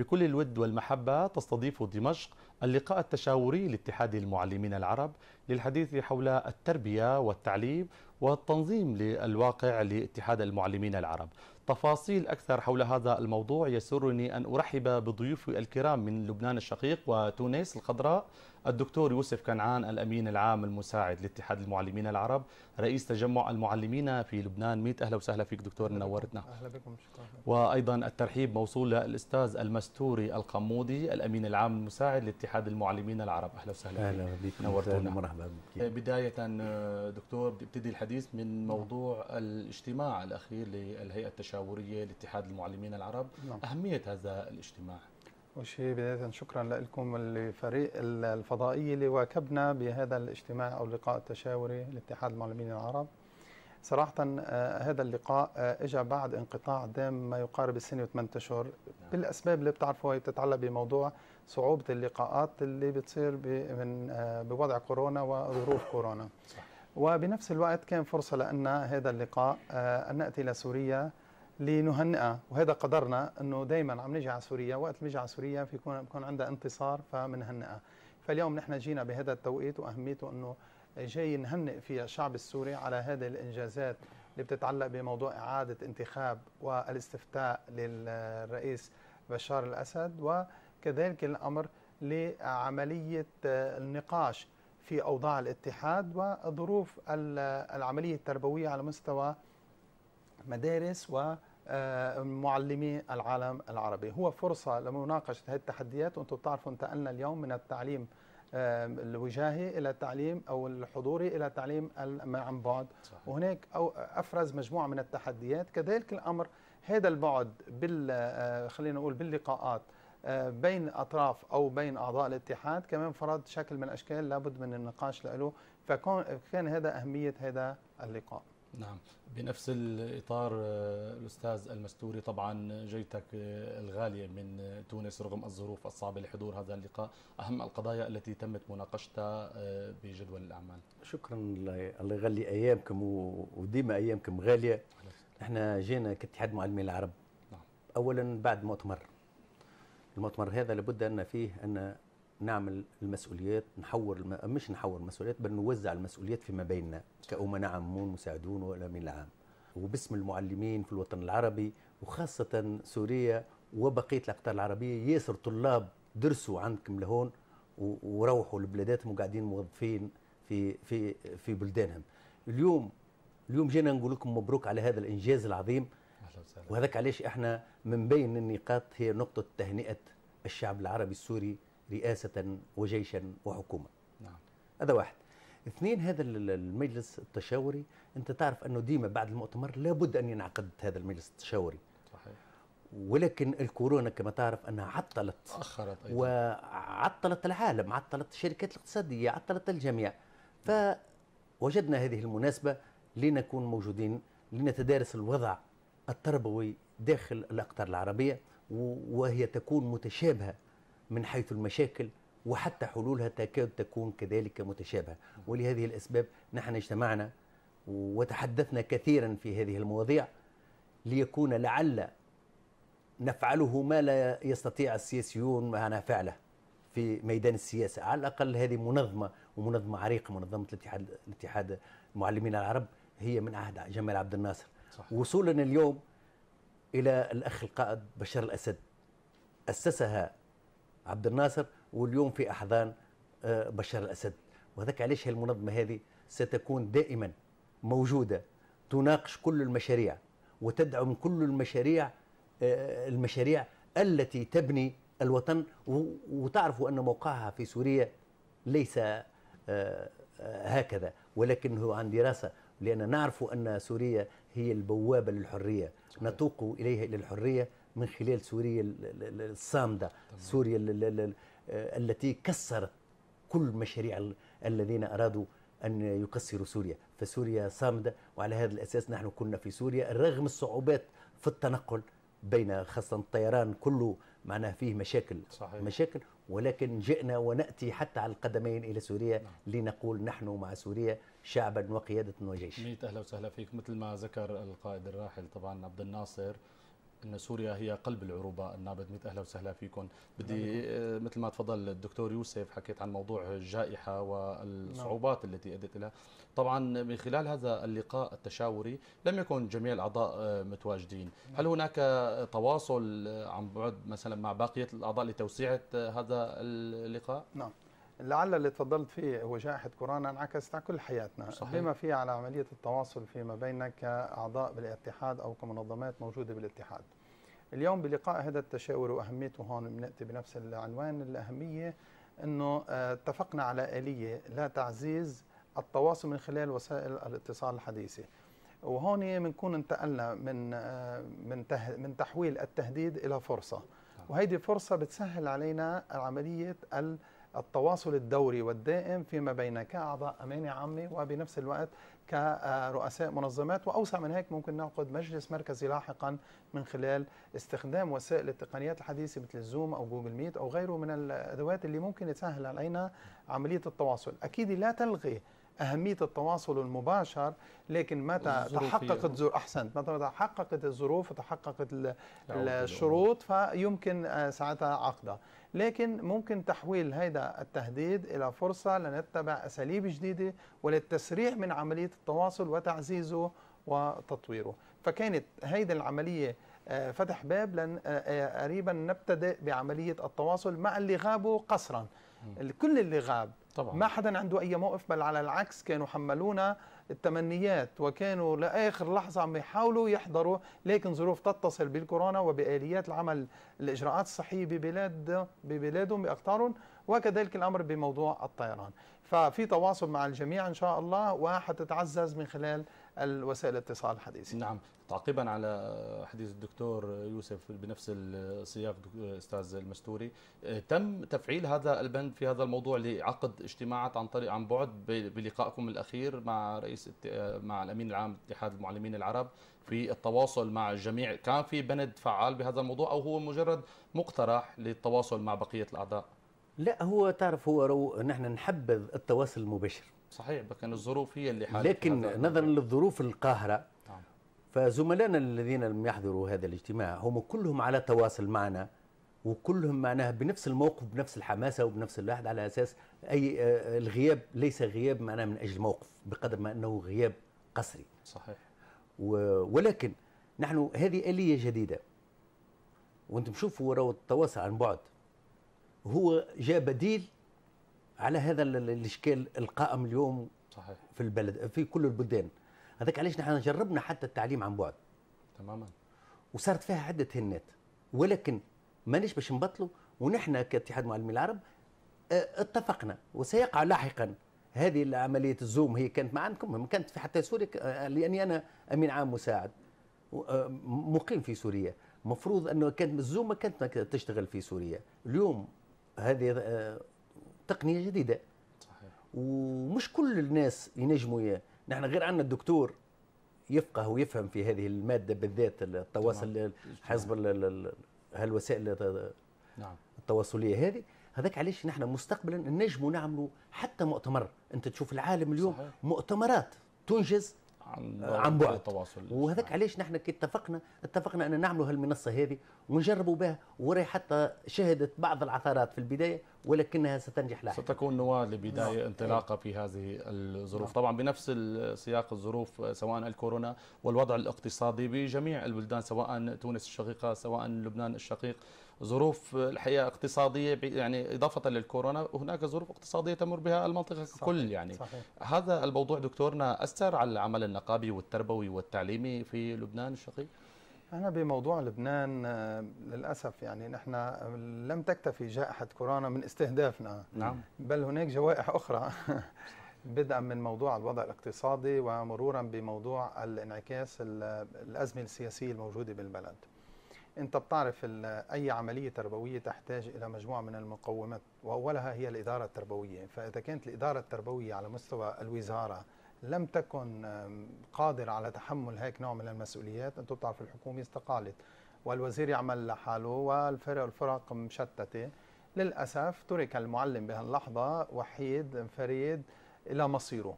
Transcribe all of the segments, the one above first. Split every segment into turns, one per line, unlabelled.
بكل الود والمحبة تستضيف دمشق اللقاء التشاوري لاتحاد المعلمين العرب للحديث حول التربية والتعليم والتنظيم للواقع لاتحاد المعلمين العرب تفاصيل أكثر حول هذا الموضوع يسرني أن أرحب بضيوفي الكرام من لبنان الشقيق وتونس الخضراء الدكتور يوسف كنعان الأمين العام المساعد لاتحاد المعلمين العرب رئيس تجمع المعلمين في لبنان ميت أهلا وسهلا فيك دكتور نورتنا أهلا بكم شكرا وأيضا الترحيب موصول للأستاذ المستوري القمودي الأمين العام المساعد لاتحاد المعلمين العرب أهلا وسهلا أهلا بك نورتنا مرحبا بك آه، بداية آه، دكتور بدي ابتدي الحديث من موضوع الاجتماع الأخير للهيئة التشاورية لاتحاد المعلمين العرب نعم. أهمية هذا الاجتماع
وشي بداية شكرا لكم الفريق الفضائي اللي واكبنا بهذا الاجتماع أو اللقاء التشاوري لاتحاد المعلمين العرب صراحة آه، هذا اللقاء آه، اجى بعد انقطاع دام ما يقارب السنة وثمان أشهر نعم. بالأسباب اللي بتعرفوها بتتعلق بموضوع صعوبة اللقاءات اللي بتصير من آه، بوضع كورونا وظروف كورونا صح. وبنفس الوقت كان فرصة لأن هذا اللقاء أن نأتي إلى سوريا لنهنئها وهذا قدرنا انه دائما عم نجي على سوريا وقت نجي على سوريا فيكون بكون عندها انتصار فبنهنئها فاليوم نحن جينا بهذا التوقيت واهميته انه جاي نهنئ فيها الشعب السوري على هذه الانجازات اللي بتتعلق بموضوع اعاده انتخاب والاستفتاء للرئيس بشار الاسد وكذلك الامر لعمليه النقاش في اوضاع الاتحاد وظروف العمليه التربويه على مستوى مدارس و آه، معلمي العالم العربي هو فرصة لمناقشة هذه التحديات وأنتم بتعرفوا انتقلنا اليوم من التعليم آه، الوجاهي الى التعليم او الحضوري الى التعليم عن بعد صحيح. وهناك أو افرز مجموعه من التحديات كذلك الامر هذا البعد بال آه، خلينا نقول باللقاءات بين اطراف او بين اعضاء الاتحاد كمان فرض شكل من اشكال لابد من النقاش له فكان هذا اهميه هذا اللقاء
نعم بنفس الإطار آه، الأستاذ المستوري طبعا جيتك آه، الغالية من تونس رغم الظروف الصعبة لحضور هذا اللقاء أهم القضايا التي تمت مناقشتها آه، بجدول الأعمال
شكرا الله يغلي أيامكم وديما أيامكم غالية احنا جينا كاتحاد معلمين العرب نعم. أولا بعد مؤتمر المؤتمر هذا لابد أن فيه أن نعمل المسؤوليات نحور الم... مش نحور المسؤوليات بل نوزع المسؤوليات فيما بيننا كأمناء نعم، عامون مساعدون والأمين العام وباسم المعلمين في الوطن العربي وخاصة سوريا وبقية الأقطار العربية ياسر طلاب درسوا عندكم لهون وروحوا لبلاداتهم وقاعدين موظفين في في في بلدانهم اليوم اليوم جينا نقول لكم مبروك على هذا الانجاز العظيم وهذاك علاش احنا من بين النقاط هي نقطه تهنئه الشعب العربي السوري رئاسة وجيشا وحكومة نعم. هذا واحد اثنين هذا المجلس التشاوري انت تعرف انه ديما بعد المؤتمر لابد ان ينعقد هذا المجلس التشاوري صحيح ولكن الكورونا كما تعرف انها عطلت أخرت ايضا وعطلت العالم عطلت الشركات الاقتصاديه عطلت الجميع فوجدنا هذه المناسبه لنكون موجودين لنتدارس الوضع التربوي داخل الاقطار العربيه وهي تكون متشابهه من حيث المشاكل وحتى حلولها تكاد تكون كذلك متشابهة ولهذه الأسباب نحن اجتمعنا وتحدثنا كثيرا في هذه المواضيع ليكون لعل نفعله ما لا يستطيع السياسيون معنا فعله في ميدان السياسة على الأقل هذه منظمة ومنظمة عريقة منظمة الاتحاد الاتحاد المعلمين العرب هي من عهد جمال عبد الناصر صح. وصولنا اليوم إلى الأخ القائد بشار الأسد أسسها عبد الناصر واليوم في احضان آه، بشار الاسد وهذاك علاش المنظمه هذه ستكون دائما موجوده تناقش كل المشاريع وتدعم كل المشاريع آه، المشاريع التي تبني الوطن وتعرف ان موقعها في سوريا ليس آه، هكذا ولكن هو عن دراسه لان نعرف ان سوريا هي البوابه للحريه نتوق اليها الى الحريه من خلال سوريا الصامده سوريا التي كسرت كل مشاريع الذين ارادوا ان يكسروا سوريا فسوريا صامده وعلى هذا الاساس نحن كنا في سوريا رغم الصعوبات في التنقل بين خاصه الطيران كله معناه فيه مشاكل صحيح. مشاكل ولكن جئنا وناتي حتى على القدمين الى سوريا نعم. لنقول نحن مع سوريا شعبا وقياده وجيش.
ميت اهلا وسهلا فيك مثل ما ذكر القائد الراحل طبعا عبد الناصر ان سوريا هي قلب العروبه النابض ميت اهلا وسهلا فيكم بدي آه، مثل ما تفضل الدكتور يوسف حكيت عن موضوع الجائحه والصعوبات نعم. التي ادت لها طبعا من خلال هذا اللقاء التشاوري لم يكن جميع الاعضاء آه، متواجدين نعم. هل هناك تواصل آه، عن بعد مثلا مع بقيه الاعضاء لتوسيعه هذا اللقاء
نعم لعل اللي تفضلت فيه هو جائحة كورونا انعكست على كل حياتنا صحيح. بما فيها على عملية التواصل فيما بيننا كأعضاء بالاتحاد أو كمنظمات موجودة بالاتحاد اليوم بلقاء هذا التشاور وأهميته هون بنأتي بنفس العنوان الأهمية أنه آه، اتفقنا على آلية لا تعزيز التواصل من خلال وسائل الاتصال الحديثة وهون بنكون انتقلنا من آه، من من تحويل التهديد الى فرصه نعم. وهيدي فرصه بتسهل علينا عمليه ال التواصل الدوري والدائم فيما بين كأعضاء أمانة عامة وبنفس الوقت كرؤساء منظمات وأوسع من هيك ممكن نعقد مجلس مركزي لاحقا من خلال استخدام وسائل التقنيات الحديثة مثل الزوم أو جوجل ميت أو غيره من الأدوات اللي ممكن تسهل علينا عملية التواصل أكيد لا تلغي اهميه التواصل المباشر لكن متى تحققت زر احسنت متى تحققت الظروف وتحققت الشروط فيمكن آه، ساعتها عقده لكن ممكن تحويل هذا التهديد الى فرصه لنتبع اساليب جديده وللتسريع من عمليه التواصل وتعزيزه وتطويره فكانت هذه العمليه آه، فتح باب لن آه، قريبا نبتدئ بعمليه التواصل مع اللي غابوا قسرا كل اللي غاب طبعا. ما حدا عنده أي موقف بل على العكس كانوا حملونا التمنيات وكانوا لآخر لحظة عم يحاولوا يحضروا لكن ظروف تتصل بالكورونا وبآليات العمل الإجراءات الصحية ببلاد ببلادهم بأقطارهم وكذلك الأمر بموضوع الطيران ففي تواصل مع الجميع إن شاء الله وحتتعزز من خلال الوسائل الاتصال الحديثة نعم تعقيبا على
حديث الدكتور يوسف بنفس السياق استاذ المستوري تم تفعيل هذا البند في هذا الموضوع لعقد اجتماعات عن طريق عن بعد بلقائكم الاخير مع رئيس مع الامين العام لاتحاد المعلمين العرب في التواصل مع الجميع كان في بند فعال بهذا الموضوع او هو مجرد مقترح للتواصل مع بقيه
الاعضاء لا هو تعرف هو رو نحن نحبذ التواصل المباشر صحيح لكن
الظروف هي اللي حالت لكن
نظرا للظروف القاهرة نعم. فزملائنا الذين لم يحضروا هذا الاجتماع هم كلهم على تواصل معنا وكلهم معناها بنفس الموقف بنفس الحماسة وبنفس الواحد على أساس أي آه، آه، الغياب ليس غياب معناه من أجل موقف بقدر ما أنه غياب قسري صحيح ولكن نحن هذه آلية جديدة وانتم شوفوا راهو التواصل عن بعد هو جاء بديل على هذا الاشكال القائم اليوم صحيح. في البلد في كل البلدان هذاك علاش نحن جربنا حتى التعليم عن بعد تماما وصارت فيها عده هنات ولكن مانيش باش نبطلوا ونحن كاتحاد معلمي العرب آه، اتفقنا وسيقع لاحقا هذه عمليه الزوم هي كانت معكم عندكم كانت في حتى سوريا آه، لاني انا امين عام مساعد آه، مقيم في سوريا مفروض انه كانت الزوم ما كانت تشتغل في سوريا اليوم هذه تقنيه جديده صحيح ومش كل الناس ينجموا يا. نحن غير عندنا الدكتور يفقه ويفهم في هذه الماده بالذات التواصل حسب هالوسائل نعم التواصليه هذه هذاك علاش نحن مستقبلا نجموا نعملوا حتى مؤتمر انت تشوف العالم اليوم صحيح. مؤتمرات تنجز عن, آه، بعد التواصل وهذاك علاش نحن كي اتفقنا اتفقنا ان نعملوا هالمنصه هذه ونجربوا بها وراي حتى شهدت بعض العثرات في البدايه ولكنها ستنجح لاحقا ستكون نواة لبداية نعم. انطلاقة
في هذه الظروف نعم. طبعا بنفس سياق الظروف سواء الكورونا والوضع الاقتصادي بجميع البلدان سواء تونس الشقيقة سواء لبنان الشقيق ظروف الحياة اقتصادية يعني إضافة للكورونا هناك ظروف اقتصادية تمر بها المنطقة ككل يعني صحيح. هذا الموضوع دكتورنا أثر على العمل النقابي والتربوي والتعليمي في لبنان الشقيق
أنا بموضوع لبنان آه، للأسف يعني نحن لم تكتفي جائحة كورونا من استهدافنا نعم. بل هناك جوائح أخرى بدءا من موضوع الوضع الاقتصادي ومرورا بموضوع الانعكاس الأزمة السياسية الموجودة بالبلد أنت بتعرف أي عملية تربوية تحتاج إلى مجموعة من المقومات وأولها هي الإدارة التربوية فإذا كانت الإدارة التربوية على مستوى الوزارة لم تكن قادرة على تحمل هيك نوع من المسؤوليات أنتم بتعرفوا الحكومة استقالت والوزير يعمل لحاله والفرق الفرق مشتتة للأسف ترك المعلم بهاللحظة وحيد فريد إلى مصيره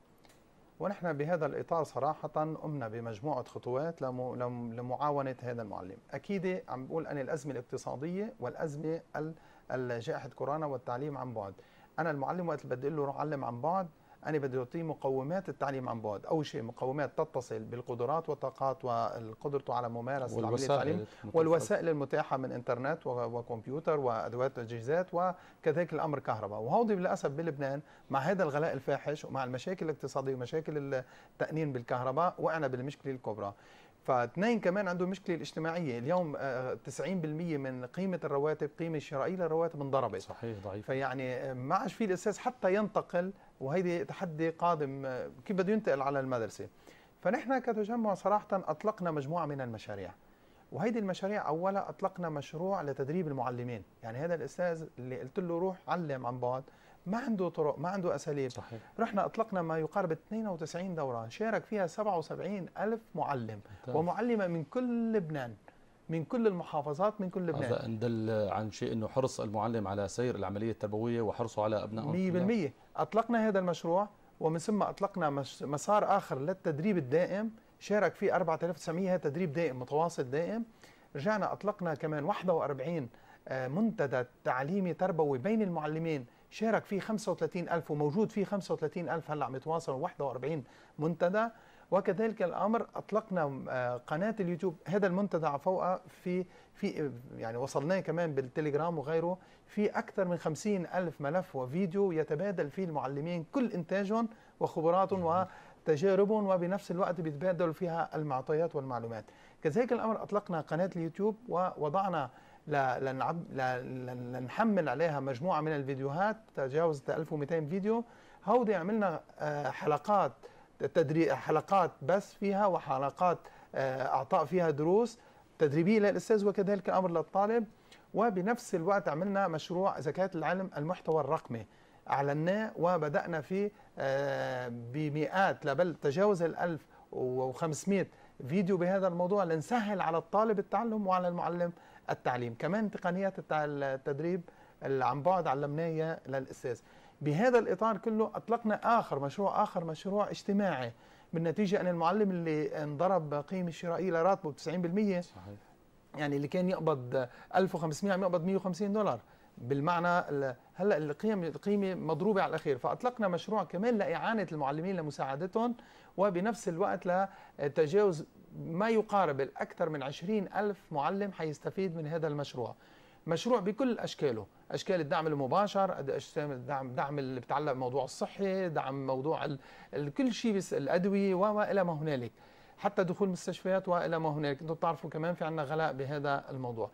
ونحن بهذا الإطار صراحة قمنا بمجموعة خطوات لمعاونة هذا المعلم أكيد عم بقول أنا الأزمة الاقتصادية والأزمة الجائحة كورونا والتعليم عن بعد أنا المعلم وقت بدي أقول له روح علم عن بعد أنا بدي أعطيه مقومات التعليم عن بعد أول شيء مقومات تتصل بالقدرات والطاقات وقدرته على ممارسة عملية التعليم والوسائل المتاحة من إنترنت وكمبيوتر وأدوات تجهيزات وكذلك الأمر كهرباء وهوضي للأسف بلبنان مع هذا الغلاء الفاحش ومع المشاكل الاقتصادية ومشاكل التأنين بالكهرباء وقعنا بالمشكلة الكبرى فاثنين كمان عندهم مشكله الاجتماعيه اليوم 90% آه، من قيمه الرواتب قيمه الشرائيه للرواتب انضربت صحيح ضعيف فيعني آه، ما عاد في الاساس حتى ينتقل وهيدي تحدي قادم آه، كيف بده ينتقل على المدرسه فنحن كتجمع صراحه اطلقنا مجموعه من المشاريع وهيدي المشاريع اولا اطلقنا مشروع لتدريب المعلمين يعني هذا الاستاذ اللي قلت له روح علم عن بعد ما عنده طرق ما عنده أساليب صحيح. رحنا أطلقنا ما يقارب 92 دورة شارك فيها 77 ألف معلم طيب. ومعلمة من كل لبنان من كل المحافظات من كل لبنان هذا دل عن شيء أنه حرص المعلم على سير العملية التربوية وحرصه على أبنائه 100% أطلقنا هذا المشروع ومن ثم أطلقنا مسار آخر للتدريب الدائم شارك فيه 4900 تدريب دائم متواصل دائم رجعنا أطلقنا كمان 41 آه، منتدى تعليمي تربوي بين المعلمين شارك فيه 35000 وموجود فيه 35000 هلا عم يتواصلوا 41 منتدى وكذلك الامر اطلقنا آه، قناه اليوتيوب هذا المنتدى عفوا في في يعني وصلناه كمان بالتليجرام وغيره في اكثر من 50 الف ملف وفيديو يتبادل فيه المعلمين كل انتاجهم وخبراتهم وتجاربهم وبنفس الوقت بيتبادلوا فيها المعطيات والمعلومات كذلك الامر اطلقنا قناه اليوتيوب ووضعنا لنحمل عليها مجموعه من الفيديوهات تجاوزت 1200 فيديو هودي عملنا آه، حلقات تدري حلقات بس فيها وحلقات آه، اعطاء فيها دروس تدريبيه للاستاذ وكذلك امر للطالب وبنفس الوقت عملنا مشروع زكاه العلم المحتوى الرقمي اعلناه وبدانا فيه آه، بمئات بل تجاوز ال 1500 فيديو بهذا الموضوع لنسهل على الطالب التعلم وعلى المعلم التعليم كمان تقنيات التدريب عن بعد علمناه اياه للاستاذ بهذا الاطار كله اطلقنا اخر مشروع اخر مشروع اجتماعي بالنتيجه ان المعلم اللي انضرب قيمه شرائيه لراتبه ب 90% صحيح. يعني اللي كان يقبض 1500 عم يقبض 150 دولار بالمعنى هلا القيم القيمه مضروبه على الاخير فاطلقنا مشروع كمان لاعانه المعلمين لمساعدتهم وبنفس الوقت لتجاوز ما يقارب الأكثر من عشرين ألف معلم حيستفيد من هذا المشروع مشروع بكل اشكاله اشكال الدعم المباشر اشكال الدعم دعم اللي بتعلق موضوع الصحي دعم موضوع كل شيء بس الادويه والى ما هنالك حتى دخول مستشفيات والى ما هنالك انتم بتعرفوا كمان في عندنا غلاء بهذا الموضوع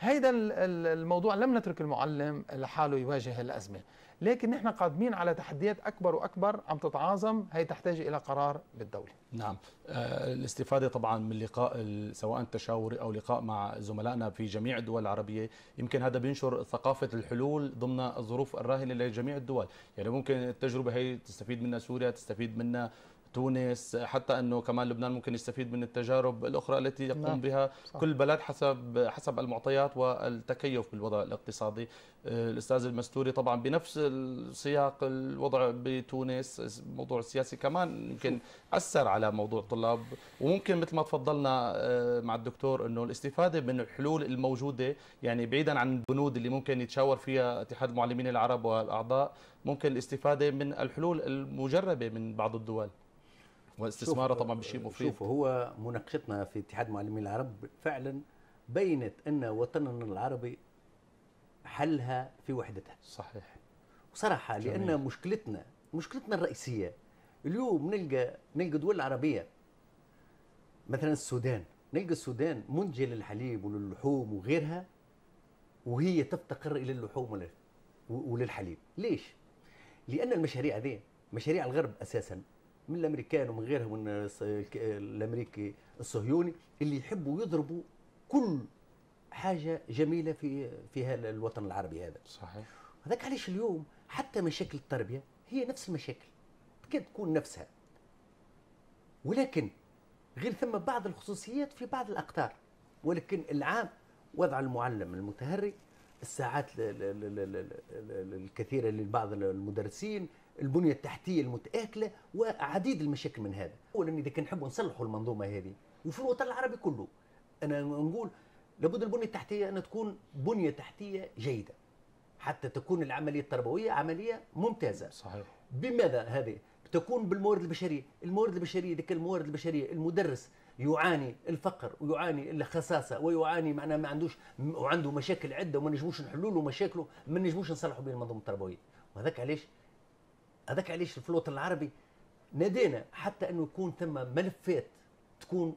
هيدا الموضوع لم نترك المعلم لحاله يواجه الازمه لكن نحن قادمين على تحديات أكبر وأكبر عم تتعاظم هي تحتاج إلى قرار بالدولة
نعم آه، الاستفادة طبعا من لقاء سواء تشاوري أو لقاء مع زملائنا في جميع الدول العربية يمكن هذا بينشر ثقافة الحلول ضمن الظروف الراهنة لجميع الدول يعني ممكن التجربة هي تستفيد منها سوريا تستفيد منها تونس حتى انه كمان لبنان ممكن يستفيد من التجارب الاخرى التي يقوم نعم، بها صح. كل بلد حسب حسب المعطيات والتكيف بالوضع الاقتصادي آه، الاستاذ المستوري طبعا بنفس السياق الوضع بتونس الموضوع السياسي كمان يمكن اثر على موضوع الطلاب وممكن مثل ما تفضلنا آه، مع الدكتور انه الاستفاده من الحلول الموجوده يعني بعيدا عن البنود اللي ممكن يتشاور فيها اتحاد المعلمين العرب والاعضاء ممكن الاستفاده من الحلول المجربه من بعض الدول
واستثماره طبعا بشيء مفيد شوف هو مناقشتنا في اتحاد معلمين العرب فعلا بينت ان وطننا العربي حلها في وحدتها صحيح وصراحه جميل. لان مشكلتنا مشكلتنا الرئيسيه اليوم نلقى نلقى دول عربيه مثلا السودان نلقى السودان منجي للحليب وللحوم وغيرها وهي تفتقر الى اللحوم وللحليب ليش لان المشاريع هذه مشاريع الغرب اساسا من الامريكان ومن غيرهم من الامريكي الصهيوني اللي يحبوا يضربوا كل حاجه جميله في في الوطن العربي هذا صحيح هذاك علاش اليوم حتى مشاكل التربيه هي نفس المشاكل تكاد تكون نفسها ولكن غير ثم بعض الخصوصيات في بعض الاقطار ولكن العام وضع المعلم المتهري الساعات الكثيره لبعض المدرسين البنيه التحتيه المتاكله وعديد المشاكل من هذا اولا اذا كان نحبوا نصلحوا المنظومه هذه وفي الوطن العربي كله انا نقول لابد البنيه التحتيه ان تكون بنيه تحتيه جيده حتى تكون العمليه التربويه عمليه ممتازه صحيح بماذا هذه تكون بالموارد البشريه الموارد البشريه ذيك الموارد البشريه المدرس يعاني الفقر ويعاني الخصاصه ويعاني معنا ما عندوش وعنده مشاكل عده وما نجموش نحلوا له مشاكله ما نجموش نصلحوا به المنظومه التربويه وهذاك علاش هذاك علاش الوطن العربي نادينا حتى انه يكون ثم ملفات تكون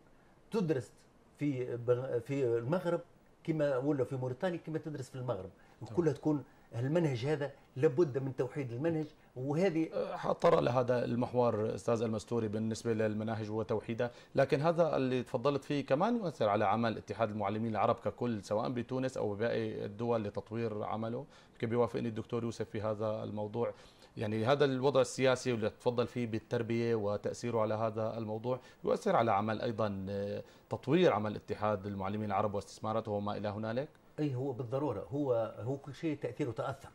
تدرس في في المغرب كما ولا في موريتانيا كما تدرس في المغرب وكلها تكون المنهج هذا لابد من توحيد المنهج وهذه أه،
حطر لهذا المحور استاذ المستوري بالنسبه للمناهج وتوحيدها، لكن هذا اللي تفضلت فيه كمان يؤثر على عمل اتحاد المعلمين العرب ككل سواء بتونس او باقي الدول لتطوير عمله، يمكن بيوافقني الدكتور يوسف في هذا الموضوع، يعني هذا الوضع السياسي اللي تفضل فيه بالتربيه وتاثيره على هذا الموضوع يؤثر على عمل ايضا أه، تطوير عمل اتحاد المعلمين
العرب واستثماراته وما الى هنالك. اي هو بالضروره هو هو كل شيء تاثيره تاثر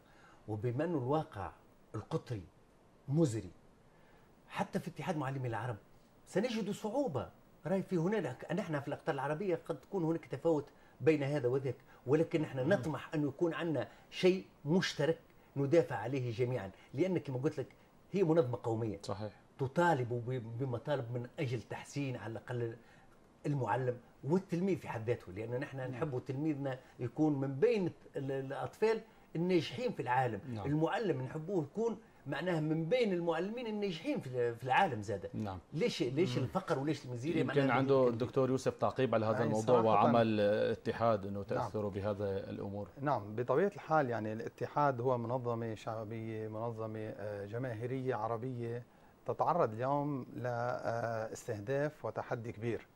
وبما انه الواقع القطري مزري حتى في اتحاد معلمي العرب سنجد صعوبه راي في هنالك نحن في الاقطار العربيه قد تكون هناك تفاوت بين هذا وذاك ولكن نحن نطمح انه يكون عندنا شيء مشترك ندافع عليه جميعا لان كما قلت لك هي منظمه قوميه صحيح تطالب بمطالب من اجل تحسين على الاقل المعلم والتلميذ في حد ذاته لان نحن نعم. نحب تلميذنا يكون من بين الاطفال الناجحين في العالم نعم. المعلم نحبوه يكون معناها من بين المعلمين الناجحين في العالم زاده نعم. ليش ليش مم. الفقر وليش المزيريه يمكن عنده
الدكتور يوسف تعقيب على هذا يعني الموضوع وعمل اتحاد انه تاثروا نعم. بهذا الامور
نعم بطبيعه الحال يعني الاتحاد هو منظمه شعبيه منظمه آه، جماهيريه عربيه تتعرض اليوم لاستهداف آه، وتحدي كبير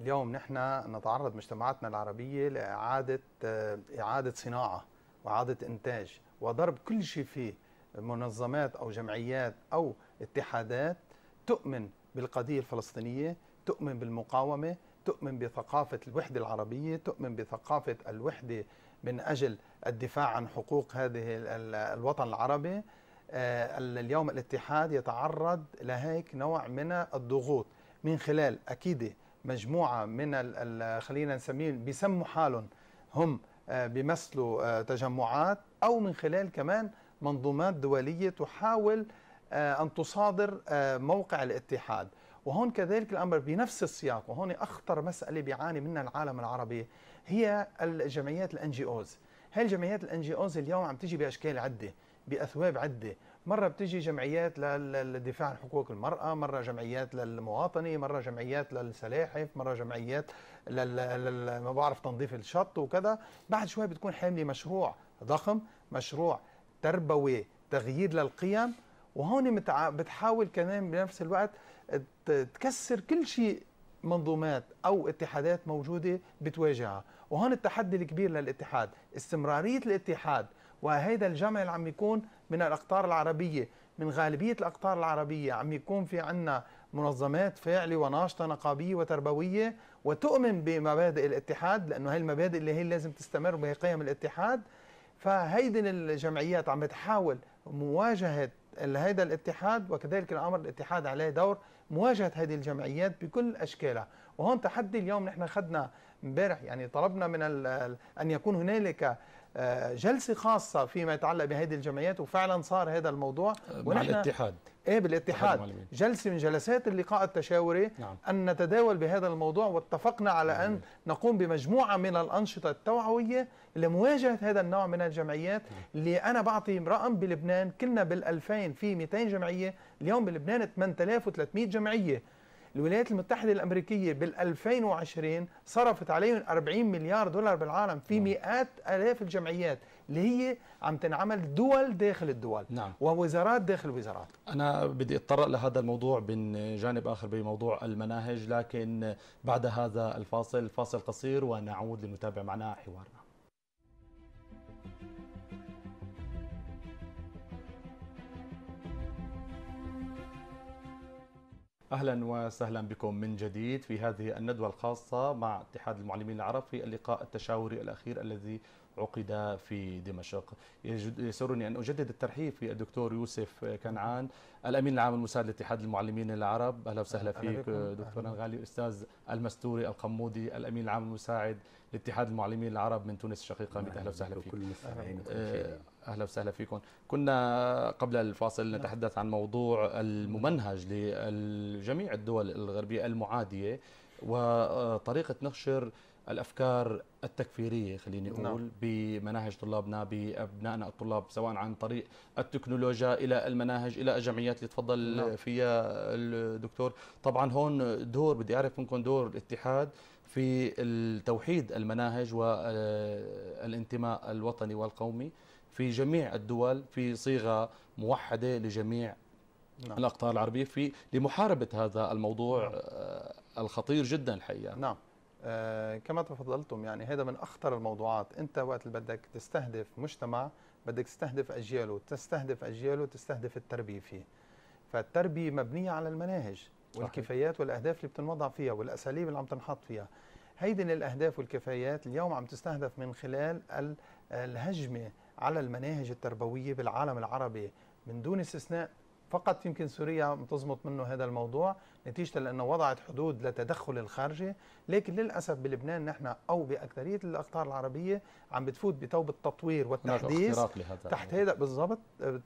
اليوم نحن نتعرض مجتمعاتنا العربية لإعادة آه، إعادة صناعة وإعادة إنتاج وضرب كل شيء فيه منظمات أو جمعيات أو اتحادات تؤمن بالقضية الفلسطينية تؤمن بالمقاومة تؤمن بثقافة الوحدة العربية تؤمن بثقافة الوحدة من أجل الدفاع عن حقوق هذه الوطن العربي آه، اليوم الاتحاد يتعرض لهيك نوع من الضغوط من خلال أكيد مجموعه من خلينا نسميهم بيسموا حالهم هم آه، بيمثلوا آه، تجمعات او من خلال كمان منظومات دوليه تحاول آه، ان تصادر موقع الاتحاد وهون كذلك الامر بنفس السياق وهون اخطر مساله بيعاني منها العالم العربي هي الجمعيات الان جي اوز هاي الجمعيات الان جي اوز اليوم عم تيجي باشكال عده باثواب عده مرة بتجي جمعيات للدفاع عن حقوق المرأة مرة جمعيات للمواطنة مرة جمعيات للسلاحف مرة جمعيات لل... ما بعرف تنظيف الشط وكذا بعد شوي بتكون حاملة مشروع ضخم مشروع تربوي تغيير للقيم وهون بتحاول كمان بنفس الوقت تكسر كل شيء منظومات او اتحادات موجوده بتواجهها وهون التحدي الكبير للاتحاد استمراريه الاتحاد وهذا الجمع اللي عم يكون من الاقطار العربيه من غالبيه الاقطار العربيه عم يكون في عندنا منظمات فاعله وناشطه نقابيه وتربويه وتؤمن بمبادئ الاتحاد لانه هي المبادئ اللي هي لازم تستمر بها قيم الاتحاد فهيدي الجمعيات عم بتحاول مواجهه هذا الاتحاد وكذلك الامر الاتحاد عليه دور مواجهه هذه الجمعيات بكل اشكالها وهون تحدي اليوم نحن اخذنا امبارح يعني طلبنا من ان يكون هنالك آه، جلسه خاصه فيما يتعلق بهذه الجمعيات وفعلا صار هذا الموضوع مع الاتحاد ايه بالاتحاد جلسه من جلسات اللقاء التشاوري نعم. ان نتداول بهذا الموضوع واتفقنا على نعم. ان نقوم بمجموعه من الانشطه التوعويه لمواجهه هذا النوع من الجمعيات نعم. اللي انا بعطي رقم بلبنان كنا بال2000 في 200 جمعيه اليوم بلبنان 8300 جمعيه الولايات المتحدة الأمريكية بال2020 صرفت عليهم 40 مليار دولار بالعالم في نعم. مئات آلاف الجمعيات اللي هي عم تنعمل دول داخل الدول نعم. ووزارات داخل الوزارات
أنا بدي أتطرق لهذا الموضوع من جانب آخر بموضوع المناهج لكن بعد هذا الفاصل فاصل قصير ونعود لنتابع معنا حوارنا اهلا وسهلا بكم من جديد في هذه الندوه الخاصه مع اتحاد المعلمين العرب في اللقاء التشاوري الاخير الذي عقد في دمشق يسرني أن أجدد الترحيب في الدكتور يوسف كنعان الأمين العام المساعد لاتحاد المعلمين العرب أهلا وسهلا فيك دكتور الغالي أستاذ المستوري القمودي الأمين العام المساعد لاتحاد المعلمين العرب من تونس الشقيقة أهلا وسهلا فيك اهلا وسهلا فيكم كنا قبل الفاصل نعم. نتحدث عن موضوع الممنهج لجميع الدول الغربيه المعاديه وطريقه نشر الافكار التكفيريه خليني نعم. اقول نعم. بمناهج طلابنا بابنائنا الطلاب سواء عن طريق التكنولوجيا الى المناهج الى الجمعيات اللي تفضل نعم. فيها الدكتور طبعا هون دور بدي اعرف منكم دور الاتحاد في توحيد المناهج والانتماء الوطني والقومي في جميع الدول في صيغه موحده لجميع نعم. الاقطار العربيه في لمحاربه هذا الموضوع نعم. الخطير جدا الحقيقه
نعم آه، كما تفضلتم يعني هذا من اخطر الموضوعات انت وقت اللي بدك تستهدف مجتمع بدك تستهدف اجياله تستهدف اجياله تستهدف التربيه فيه فالتربيه مبنيه على المناهج والكفايات والاهداف اللي بتنوضع فيها والاساليب اللي عم تنحط فيها هيدي الاهداف والكفايات اليوم عم تستهدف من خلال الهجمه على المناهج التربويه بالعالم العربي من دون استثناء فقط يمكن سوريا تزمط منه هذا الموضوع نتيجة لأنه وضعت حدود لتدخل الخارجي لكن للأسف بلبنان نحن أو بأكثرية الأقطار العربية عم بتفوت بتوبة التطوير والتحديث تحت هذا بالضبط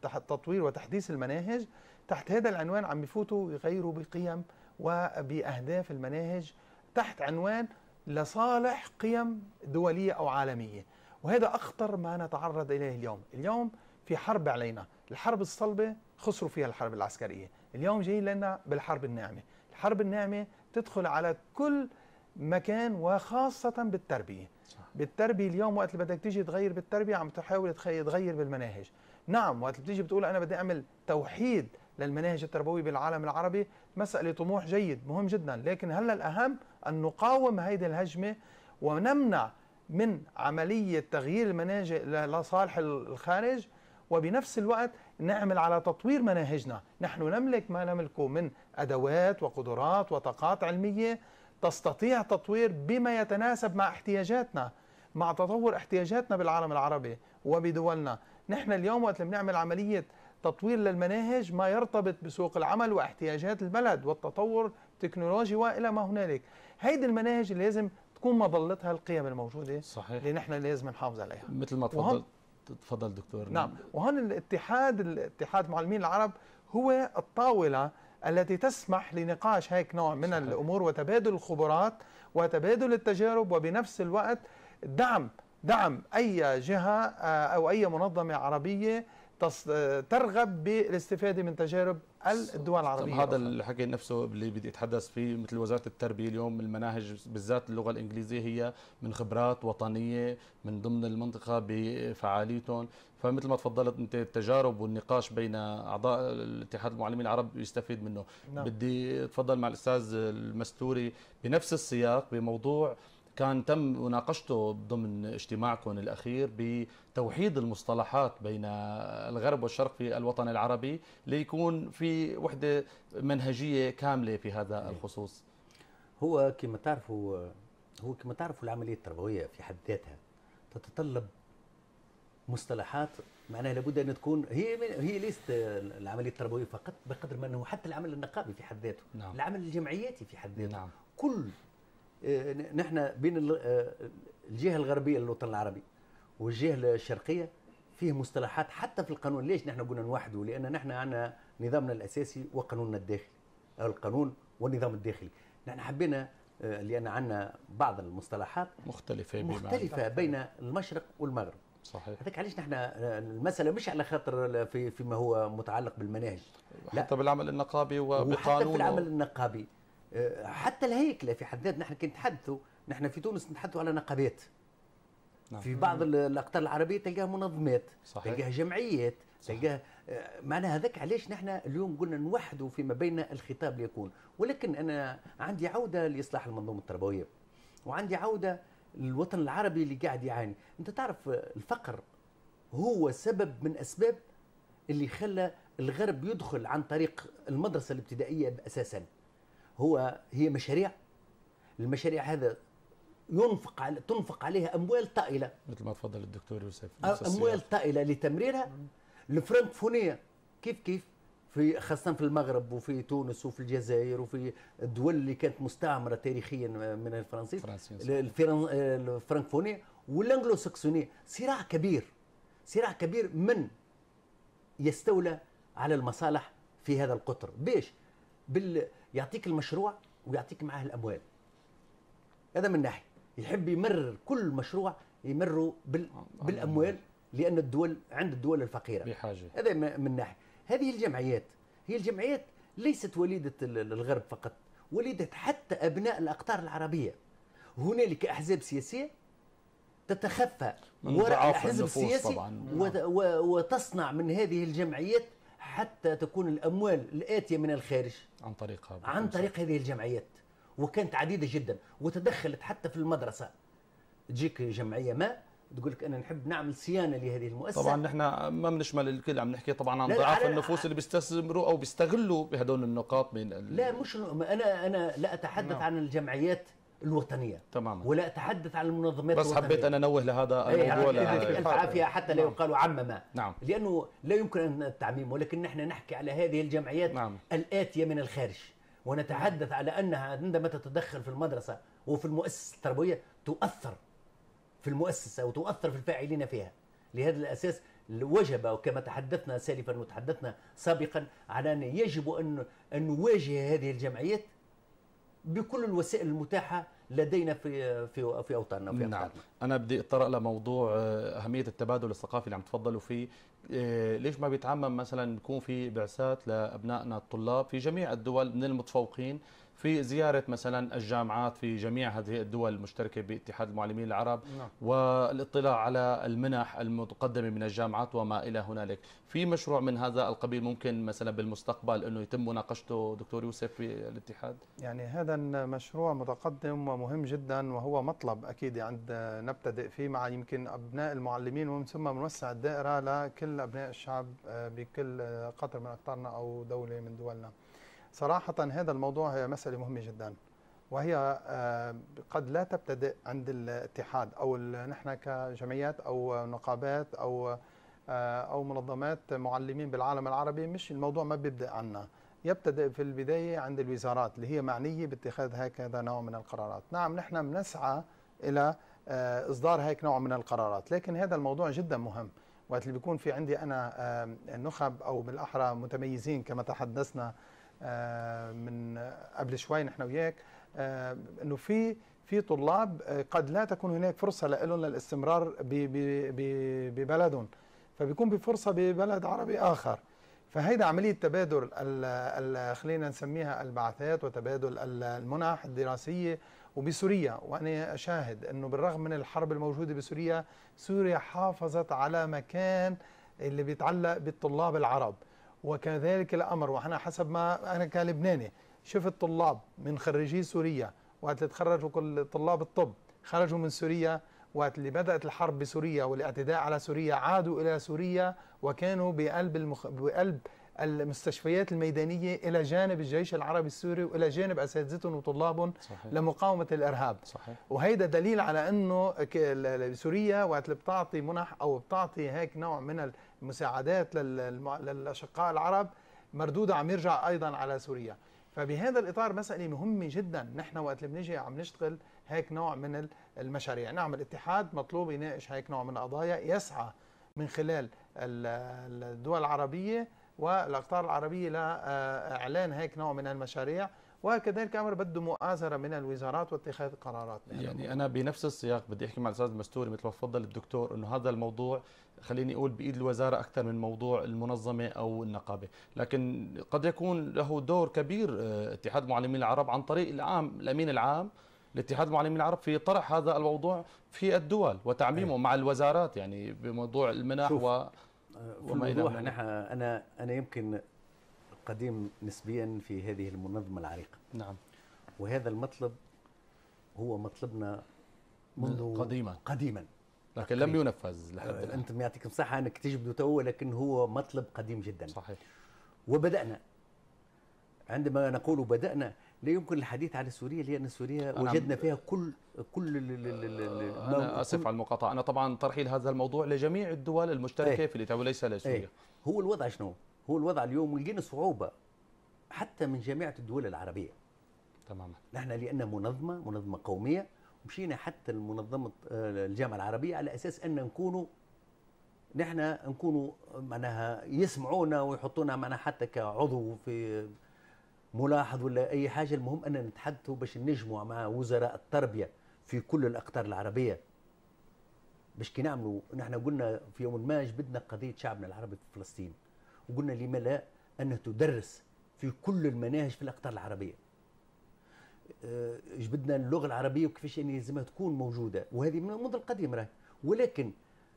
تحت تطوير وتحديث المناهج تحت هذا العنوان عم بفوتوا يغيروا بقيم وبأهداف المناهج تحت عنوان لصالح قيم دولية أو عالمية وهذا أخطر ما نتعرض إليه اليوم اليوم في حرب علينا الحرب الصلبة خسروا فيها الحرب العسكرية اليوم جايين لنا بالحرب الناعمة الحرب الناعمة تدخل على كل مكان وخاصة بالتربية صح. بالتربية اليوم وقت اللي بدك تيجي تغير بالتربية عم تحاول تغير بالمناهج نعم وقت اللي بتيجي بتقول أنا بدي أعمل توحيد للمناهج التربوية بالعالم العربي مسألة طموح جيد مهم جدا لكن هلا الأهم أن نقاوم هيدي الهجمة ونمنع من عملية تغيير المناهج لصالح الخارج وبنفس الوقت نعمل على تطوير مناهجنا نحن نملك ما نملكه من أدوات وقدرات وطاقات علمية تستطيع تطوير بما يتناسب مع احتياجاتنا مع تطور احتياجاتنا بالعالم العربي وبدولنا نحن اليوم وقت بنعمل عملية تطوير للمناهج ما يرتبط بسوق العمل واحتياجات البلد والتطور التكنولوجي والى ما هنالك هيدي المناهج اللي لازم تكون مظلتها القيم الموجوده صحيح اللي نحن لازم نحافظ عليها مثل ما تفضلت تفضل دكتور نعم وهون الاتحاد الاتحاد معلمين العرب هو الطاوله التي تسمح لنقاش هيك نوع من صحيح. الامور وتبادل الخبرات وتبادل التجارب وبنفس الوقت دعم دعم اي جهه آه، او اي منظمه عربيه ترغب بالاستفاده من تجارب الدول العربيه هذا
الحكي نفسه اللي بدي اتحدث فيه مثل وزاره التربيه اليوم المناهج بالذات اللغه الانجليزيه هي من خبرات وطنيه من ضمن المنطقه بفعاليتهم فمثل ما تفضلت انت التجارب والنقاش بين اعضاء الاتحاد المعلمين العرب يستفيد منه نعم. بدي اتفضل مع الاستاذ المستوري بنفس السياق بموضوع كان تم مناقشته ضمن اجتماعكم الاخير بتوحيد المصطلحات بين الغرب والشرق في الوطن العربي ليكون في وحده منهجيه كامله
في هذا إيه. الخصوص. هو كما تعرفوا هو كما تعرفوا العمليه التربويه في حد ذاتها تتطلب مصطلحات معناها لابد ان تكون هي هي ليست العمليه التربويه فقط بقدر ما انه حتى العمل النقابي في حد ذاته نعم. العمل الجمعياتي في حد ذاته نعم. كل اه، نحن بين اه، الجهه الغربيه للوطن العربي والجهه الشرقيه فيه مصطلحات حتى في القانون ليش نحن قلنا نوحده لان نحن عندنا نظامنا الاساسي وقانوننا الداخلي او القانون والنظام الداخلي نحن حبينا اه، لان عندنا بعض المصطلحات مختلفه مختلفه بين المشرق والمغرب صحيح هذاك علاش نحن المساله مش على خاطر في فيما هو متعلق بالمناهج لا حتى بالعمل النقابي وبقانون وحتى في العمل النقابي حتى الهيكله في حد ذاتها نحن نتحدثوا نحن في تونس نتحدثوا على نقابات نعم. في بعض الاقطار العربيه تلقاها منظمات صحيح. تلقاها جمعيات صحيح. تلقاه معناها هذاك علاش نحن اليوم قلنا نوحدوا فيما بين الخطاب ليكون ولكن انا عندي عوده لاصلاح المنظومه التربويه وعندي عوده للوطن العربي اللي قاعد يعاني انت تعرف الفقر هو سبب من اسباب اللي خلى الغرب يدخل عن طريق المدرسه الابتدائيه اساسا هو هي مشاريع المشاريع هذا ينفق على تنفق عليها اموال طائله مثل ما تفضل الدكتور يوسف اموال طائله لتمريرها الفرنكفونيه كيف كيف في خاصة في المغرب وفي تونس وفي الجزائر وفي الدول اللي كانت مستعمرة تاريخيا من الفرنسيس الفرن... الفرنكفونية والانجلو صراع كبير صراع كبير من يستولى على المصالح في هذا القطر باش بال يعطيك المشروع ويعطيك معاه الاموال هذا من ناحيه يحب يمرر كل مشروع يمروا بال... آه، بالاموال آه. لان الدول عند الدول الفقيره بحاجه هذا من ناحيه هذه الجمعيات هي الجمعيات ليست وليده الغرب فقط وليده حتى ابناء الاقطار العربيه هنالك احزاب سياسيه تتخفى وراء الحزب السياسي وتصنع من هذه الجمعيات حتى تكون الاموال الاتيه من الخارج عن طريقها عن طريق هذه الجمعيات وكانت عديده جدا وتدخلت حتى في المدرسه تجيك جمعيه ما تقول لك انا نحب نعمل صيانه لهذه المؤسسه طبعا نحن
ما بنشمل الكل عم نحكي طبعا عن ضعاف النفوس اللي بيستثمروا او بيستغلوا بهدول النقاط من لا
مش انا انا لا اتحدث نعم. عن الجمعيات الوطنيه تماما ولا اتحدث عن المنظمات بس الوطنية. حبيت ان انوه لهذا إيه، الموضوع يعني الف عافيه حتى لا نعم. يقال عمما نعم. لانه لا يمكن التعميم ولكن نحن نحكي على هذه الجمعيات نعم. الاتيه من الخارج ونتحدث على انها عندما تتدخل في المدرسه وفي المؤسسه التربويه تؤثر في المؤسسه وتؤثر في الفاعلين فيها لهذا الاساس وجب وكما تحدثنا سالفا وتحدثنا سابقا على ان يجب ان نواجه هذه الجمعيات بكل الوسائل المتاحه لدينا في في في اوطاننا وفي
نعم انا بدي اتطرق لموضوع آه، اهميه التبادل الثقافي اللي عم تفضلوا فيه آه، ليش ما بيتعمم مثلا يكون في بعثات لابنائنا الطلاب في جميع الدول من المتفوقين في زيارة مثلا الجامعات في جميع هذه الدول المشتركة باتحاد المعلمين العرب نعم. والاطلاع على المنح المتقدمة من الجامعات وما إلى هنالك في مشروع من هذا القبيل ممكن مثلا بالمستقبل أنه يتم مناقشته دكتور يوسف في الاتحاد
يعني هذا المشروع متقدم ومهم جدا وهو مطلب أكيد عند نبتدئ فيه مع يمكن أبناء المعلمين ومن ثم نوسع الدائرة لكل أبناء الشعب بكل قطر من أقطارنا أو دولة من دولنا صراحة هذا الموضوع هي مسألة مهمة جدا وهي آه، قد لا تبتدئ عند الاتحاد أو نحن كجمعيات أو نقابات أو آه، أو منظمات معلمين بالعالم العربي مش الموضوع ما بيبدأ عنا يبتدئ في البداية عند الوزارات اللي هي معنية باتخاذ هكذا نوع من القرارات نعم نحن بنسعى إلى آه، إصدار هيك نوع من القرارات لكن هذا الموضوع جدا مهم وقت اللي بيكون في عندي انا نخب او بالاحرى متميزين كما تحدثنا آه، من قبل شوي نحن وياك آه، انه في في طلاب آه، قد لا تكون هناك فرصه لهم للاستمرار ببلدهم فبيكون بفرصه ببلد عربي اخر فهيدا عمليه تبادل خلينا نسميها البعثات وتبادل المنح الدراسيه وبسوريا وانا اشاهد انه بالرغم من الحرب الموجوده بسوريا سوريا حافظت على مكان اللي بيتعلق بالطلاب العرب وكذلك الامر واحنا حسب ما انا كلبناني شفت طلاب من خريجي سوريا وقت اللي تخرجوا كل طلاب الطب خرجوا من سوريا وقت اللي بدات الحرب بسوريا والاعتداء على سوريا عادوا الى سوريا وكانوا بقلب المخ... بقلب المستشفيات الميدانية إلى جانب الجيش العربي السوري وإلى جانب أساتذتهم وطلابهم صحيح. لمقاومة الإرهاب صحيح. وهيدا دليل على أنه سوريا وقت اللي بتعطي منح أو بتعطي هيك نوع من المساعدات للأشقاء العرب مردودة عم يرجع أيضا على سوريا فبهذا الإطار مسألة مهمة جدا نحن وقت اللي بنجي عم نشتغل هيك نوع من المشاريع يعني نعم الاتحاد مطلوب يناقش هيك نوع من القضايا يسعى من خلال الدول العربية والأقطار العربية لإعلان آه، هيك نوع من المشاريع وكذلك امر بده مؤازره من الوزارات واتخاذ قرارات
يعني انا بنفس السياق بدي احكي مع الاستاذ المستوري مثل ما تفضل الدكتور انه هذا الموضوع خليني اقول بايد الوزاره اكثر من موضوع المنظمه او النقابه، لكن قد يكون له دور كبير آه، اتحاد المعلمين العرب عن طريق العام الامين العام لاتحاد المعلمين العرب في طرح هذا الموضوع في الدول وتعميمه أيه. مع الوزارات يعني بموضوع المنح شوف. و
وما إلى أنا أنا يمكن قديم نسبيا في هذه المنظمة العريقة نعم وهذا المطلب هو مطلبنا منذ قديما قديما لكن لم ينفذ لحد الان انت يعطيك الصحه انك تجبدوا تو لكن هو مطلب قديم جدا صحيح وبدانا عندما نقول بدانا لا يمكن الحديث عن سوريا لان سوريا وجدنا فيها كل كل انا
اسف على المقاطعه انا طبعا طرحي لهذا الموضوع لجميع الدول المشتركه إيه. في الاتحاد وليس لسوريا ايه
هو الوضع شنو؟ هو الوضع اليوم لقينا صعوبه حتى من جامعه الدول العربيه تماما نحن لان منظمه منظمه قوميه مشينا حتى المنظمه آه، الجامعه العربيه على اساس ان نكونوا نحن نكونوا معناها يسمعونا ويحطونا معنا حتى كعضو في ملاحظ ولا اي حاجه المهم اننا نتحدثوا باش نجموا مع وزراء التربيه في كل الاقطار العربيه باش كي نعملوا نحن قلنا في يوم ما جبدنا قضيه شعبنا العربي في فلسطين وقلنا لما لا انها تدرس في كل المناهج في الاقطار العربيه آه، جبدنا اللغه العربيه وكيفاش يعني لازمها تكون موجوده وهذه من منذ القديم راهي ولكن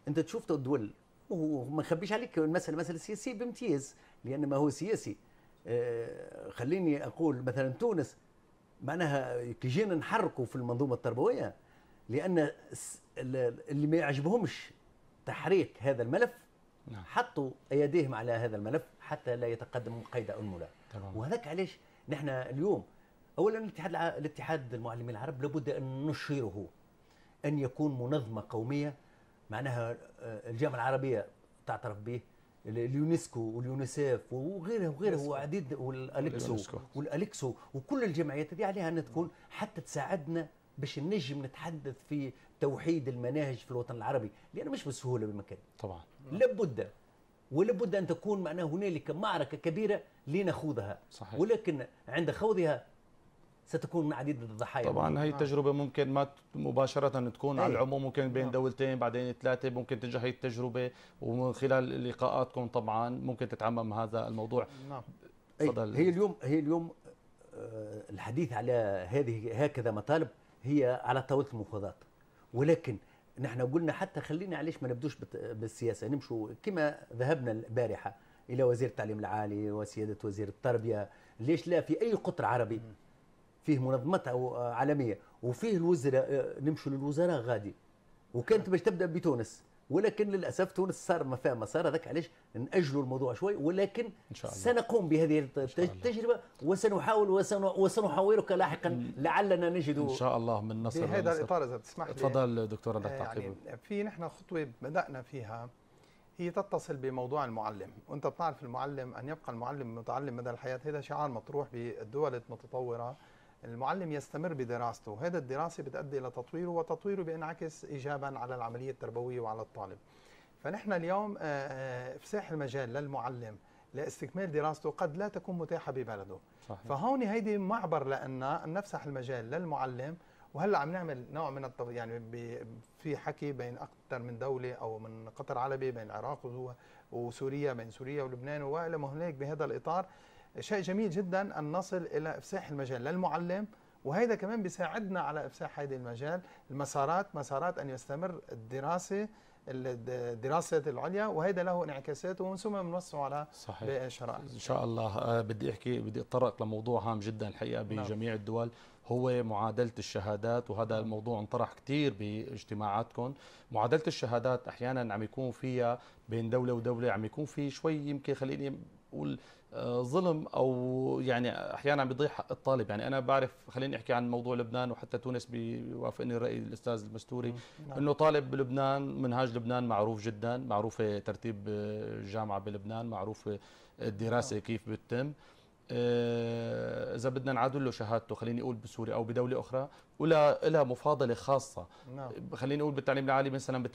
انت تشوف الدول وما نخبيش عليك المساله مساله سياسيه بامتياز لان ما هو سياسي آه، خليني اقول مثلا تونس معناها كيجينا نحركوا في المنظومه التربويه لان اللي ما يعجبهمش تحريك هذا الملف نعم. حطوا ايديهم على هذا الملف حتى لا يتقدم قيد انمله وهذاك علاش نحن اليوم اولا الاتحاد الاتحاد المعلمين العرب لابد ان نشهره ان يكون منظمه قوميه معناها آه، الجامعه العربيه تعترف به اليونسكو واليونيسيف وغيرها وغيرها وعديد والاليكسو والاليكسو وكل الجمعيات هذه عليها ان تكون حتى تساعدنا باش نجم نتحدث في توحيد المناهج في الوطن العربي لان مش بسهوله بمكان طبعا لابد ولابد ان تكون معناه هنالك معركه كبيره لنخوضها صحيح. ولكن عند خوضها ستكون من عديد الضحايا طبعا هي التجربه نعم. ممكن ما مباشره
تكون أيه. على العموم ممكن بين نعم. دولتين بعدين ثلاثه ممكن تنجح هي التجربه ومن خلال لقاءاتكم طبعا
ممكن تتعمم هذا الموضوع نعم تفضل هي اليوم هي اليوم آه، الحديث على هذه هكذا مطالب هي على طاوله المفاوضات ولكن نحن قلنا حتى خلينا علاش ما نبدوش بالسياسه نمشوا كما ذهبنا البارحه الى وزير التعليم العالي وسياده وزير التربيه ليش لا في اي قطر عربي فيه منظمات آه، عالميه وفيه الوزراء آه، نمشوا للوزراء غادي وكانت باش تبدا بتونس ولكن للاسف تونس صار ما فيها ما صار هذاك علاش ناجلوا الموضوع شوي ولكن إن شاء الله. سنقوم بهذه التجربه وسنحاول وسنحاورك لاحقا لعلنا نجد ان شاء الله من نصر في هذا الاطار اذا تسمح لي تفضل دكتور الله يعني
في نحن خطوه بدانا فيها هي تتصل بموضوع المعلم وانت بتعرف المعلم ان يبقى المعلم متعلم مدى الحياه هذا شعار مطروح بالدول المتطوره المعلم يستمر بدراسته وهذا الدراسة بتؤدي إلى تطويره وتطويره بينعكس إيجابا على العملية التربوية وعلى الطالب فنحن اليوم إفساح آه، آه، المجال للمعلم لاستكمال دراسته قد لا تكون متاحة ببلده صحيح. فهون هيدي معبر لأن نفسح المجال للمعلم وهلا عم نعمل نوع من التط... يعني ب... في حكي بين اكثر من دوله او من قطر عربي بين العراق وسوريا بين سوريا ولبنان والى ما هنالك بهذا الاطار شيء جميل جدا ان نصل الى افساح المجال للمعلم وهذا كمان بيساعدنا على افساح هذا المجال المسارات مسارات ان يستمر الدراسه الدراسات العليا وهذا له انعكاساته ومن ثم بنوسعه على صحيح ان
شاء الله آه، بدي احكي بدي اتطرق لموضوع هام جدا الحقيقه نعم. بجميع نعم. الدول هو معادلة الشهادات وهذا نعم. الموضوع انطرح كثير باجتماعاتكم معادلة الشهادات أحيانا عم يكون فيها بين دولة ودولة عم يكون في شوي يمكن خليني أقول ظلم او يعني احيانا بيضيع حق الطالب يعني انا بعرف خليني احكي عن موضوع لبنان وحتى تونس بيوافقني الراي الاستاذ المستوري نعم. انه طالب بلبنان منهاج لبنان معروف جدا معروف ترتيب الجامعه بلبنان معروف الدراسه نعم. كيف بتتم آه، اذا بدنا نعادل له شهادته خليني اقول بسوريا او بدوله اخرى ولا لها مفاضله خاصه نعم. خليني اقول بالتعليم العالي مثلا ب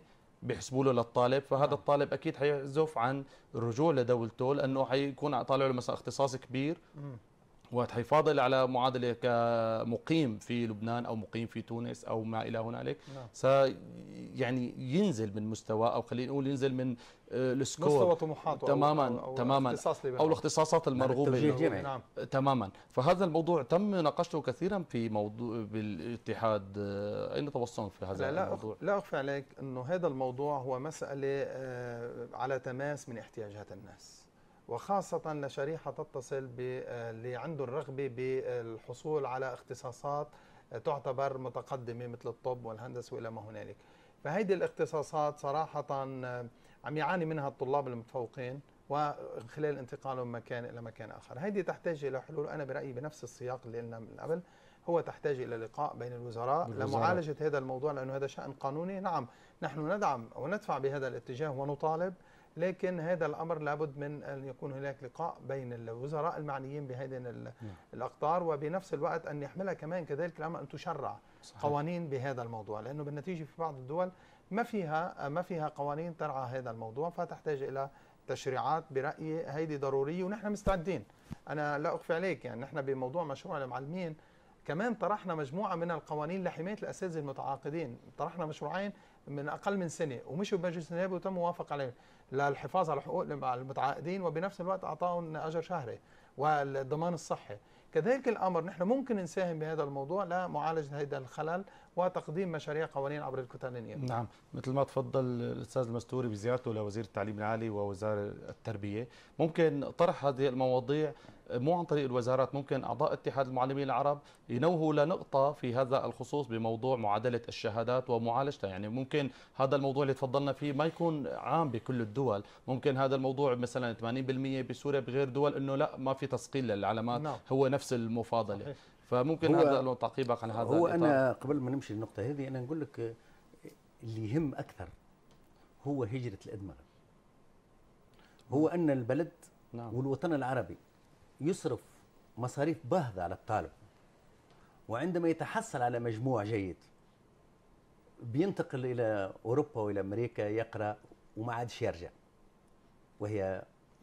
80% بيحسبوا له للطالب فهذا نعم. الطالب اكيد حيعزف عن الرجوع لدولته لانه حيكون طالع له مثلا اختصاص كبير وتحفاظ على معادله كمقيم في لبنان او مقيم في تونس او ما الى هنالك نعم. س يعني ينزل من مستوى او خلينا نقول ينزل من آه، السكور مستوى
طموحاته تماما أو أو تماما اختصاص او الاختصاصات نعم، المرغوبه نعم, نعم.
تماما فهذا الموضوع تم مناقشته كثيرا في موضوع بالاتحاد آه، اين توصلون في هذا لا الموضوع
لا اخفي عليك انه هذا الموضوع هو مساله على تماس من احتياجات الناس وخاصة لشريحة تتصل باللي عنده الرغبة بالحصول على اختصاصات تعتبر متقدمة مثل الطب والهندسة وإلى ما هنالك فهيدي الاختصاصات صراحة آه، عم يعاني منها الطلاب المتفوقين وخلال انتقالهم من مكان إلى مكان آخر هيدي تحتاج إلى حلول أنا برأيي بنفس السياق اللي قلنا من قبل هو تحتاج الى لقاء بين الوزراء لمعالجه هذا الموضوع لانه هذا شان قانوني نعم نحن ندعم وندفع بهذا الاتجاه ونطالب لكن هذا الامر لابد من ان يكون هناك لقاء بين الوزراء المعنيين بهذه نعم. الاقطار وبنفس الوقت ان يحملها كمان كذلك الامر ان تشرع صحيح. قوانين بهذا الموضوع لانه بالنتيجه في بعض الدول ما فيها ما فيها قوانين ترعى هذا الموضوع فتحتاج الى تشريعات برايي هيدي ضروريه ونحن مستعدين انا لا اخفي عليك يعني نحن بموضوع مشروع المعلمين كمان طرحنا مجموعه من القوانين لحمايه الاساتذه المتعاقدين طرحنا مشروعين من اقل من سنه ومشوا بمجلس النيابه وتم موافق عليهم للحفاظ على حقوق المتعاقدين وبنفس الوقت اعطائهم اجر شهري والضمان الصحي كذلك الامر نحن ممكن نساهم بهذا الموضوع لمعالجه هذا الخلل وتقديم مشاريع قوانين عبر النيابية. نعم
مثل ما تفضل الأستاذ المستوري بزيارته لوزير التعليم العالي ووزارة التربية ممكن طرح هذه المواضيع مو عن طريق الوزارات ممكن أعضاء اتحاد المعلمين العرب ينوهوا لنقطة في هذا الخصوص بموضوع معادلة الشهادات ومعالجتها يعني ممكن هذا الموضوع اللي تفضلنا فيه ما يكون عام بكل الدول ممكن هذا الموضوع مثلا 80% بسوريا بغير دول أنه لا ما في تسقيل للعلامات نعم. هو نفس المفاضلة صحيح. فممكن هذا له تعقيبك عن هذا هو الإطار. انا
قبل ما نمشي للنقطه هذه انا نقول لك آه، اللي يهم اكثر هو هجره الادمغه هو ان البلد نعم. والوطن العربي يصرف مصاريف باهظه على الطالب وعندما يتحصل على مجموع جيد بينتقل الى اوروبا والى امريكا يقرا وما عادش يرجع وهي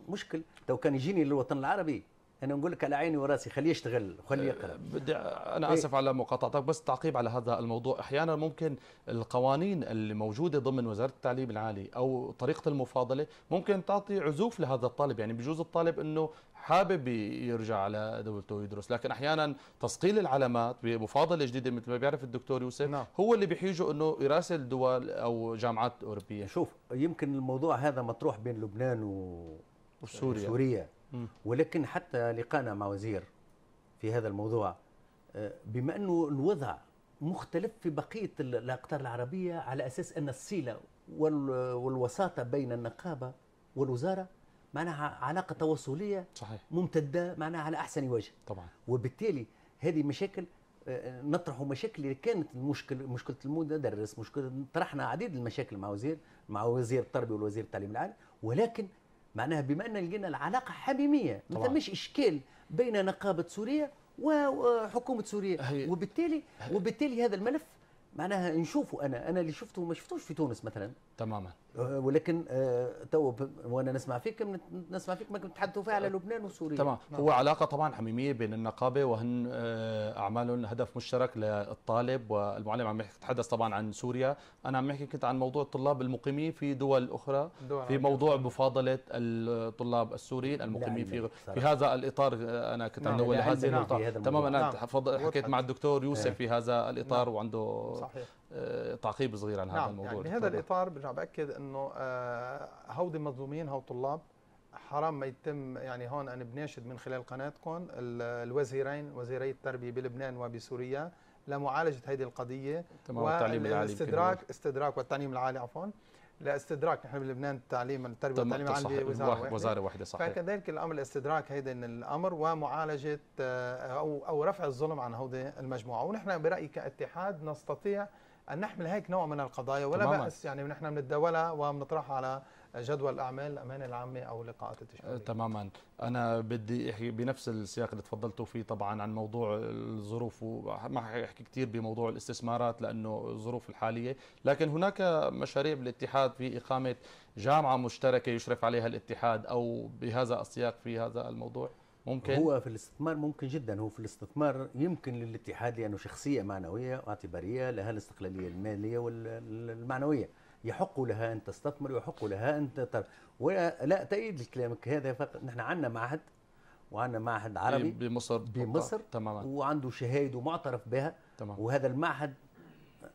مشكل لو كان يجيني للوطن العربي انا نقول لك على عيني وراسي خليه يشتغل خليه يقرا أه، بدي
انا إيه؟ اسف على مقاطعتك بس تعقيب على هذا الموضوع احيانا ممكن القوانين اللي موجوده ضمن وزاره التعليم العالي او طريقه المفاضله ممكن تعطي عزوف لهذا الطالب يعني بجوز الطالب انه حابب يرجع على دولته ويدرس لكن احيانا تسقيل العلامات بمفاضله جديده مثل ما بيعرف الدكتور يوسف نعم. هو اللي بيحيجه انه
يراسل دول او جامعات اوروبيه شوف يمكن الموضوع هذا مطروح بين لبنان و... وسوريا سوريا ولكن حتى لقانا مع وزير في هذا الموضوع آه، بما انه الوضع مختلف في بقيه الاقطار العربيه على اساس ان الصله والوساطه بين النقابه والوزاره معناها علاقه تواصليه صحيح. ممتده معناها على احسن وجه طبعا وبالتالي هذه مشاكل آه، آه، نطرح مشاكل اللي كانت المشكل مشكله المدرس مشكله طرحنا عديد المشاكل مع وزير مع وزير التربيه والوزير التعليم العالي ولكن معناها بما ان لقينا العلاقه حميميه ما ثمش اشكال بين نقابه سوريا وحكومه سوريا هي. وبالتالي هي. وبالتالي هذا الملف معناها نشوفه انا انا اللي شفته ما شفتوش في تونس مثلا تماما آه، ولكن آه، تو وانا نسمع فيك نسمع فيك ما كنت تحدثوا فيها على لبنان وسوريا تمام نعم. هو علاقه
طبعا حميميه بين النقابه وهن آه، اعمالهم هدف مشترك للطالب والمعلم عم يتحدث طبعا عن سوريا انا عم بحكي كنت عن موضوع الطلاب المقيمين في دول اخرى دول في موضوع مفاضله الطلاب السوريين المقيمين في في هذا الاطار انا كنت عم نعم. هذه النقطه تمام انا حكيت مع الدكتور يوسف في هذا الاطار وعنده صحيح. آه، تعقيب صغير عن نعم هذا الموضوع يعني بهذا
الاطار برجع باكد انه آه، هودي مظلومين هو طلاب حرام ما يتم يعني هون انا بناشد من خلال قناتكم الوزيرين وزيري التربيه بلبنان وبسوريا لمعالجه هذه القضيه تمام والتعليم العالي استدراك استدراك والتعليم العالي عفوا لاستدراك نحن بلبنان التعليم التربيه والتعليم العالي وزاره واحده وزاره واحده صحيح فكذلك الامر الاستدراك هذا الامر ومعالجه آه، او او رفع الظلم عن هودي المجموعه ونحن برايي كاتحاد نستطيع ان نحمل هيك نوع من القضايا ولا باس يعني نحن بنتداولها وبنطرحها على جدول اعمال الامانه العامه او لقاءات التشريعيه أه،
تماما انا بدي احكي بنفس السياق اللي تفضلتوا فيه طبعا عن موضوع الظروف وما احكي كثير بموضوع الاستثمارات لانه الظروف الحاليه لكن هناك مشاريع بالاتحاد في اقامه جامعه مشتركه يشرف عليها الاتحاد او بهذا السياق في هذا الموضوع ممكن هو في
الاستثمار ممكن جدا هو في الاستثمار يمكن للاتحاد لانه شخصيه معنويه واعتباريه لها الاستقلاليه الماليه والمعنويه يحق لها ان تستثمر ويحق لها ان تتر... ولا تأيد كلامك هذا فقط نحن عندنا معهد وعندنا معهد إيه، عربي بمصر بمصر تماما وعنده شهايد ومعترف بها تمام. وهذا المعهد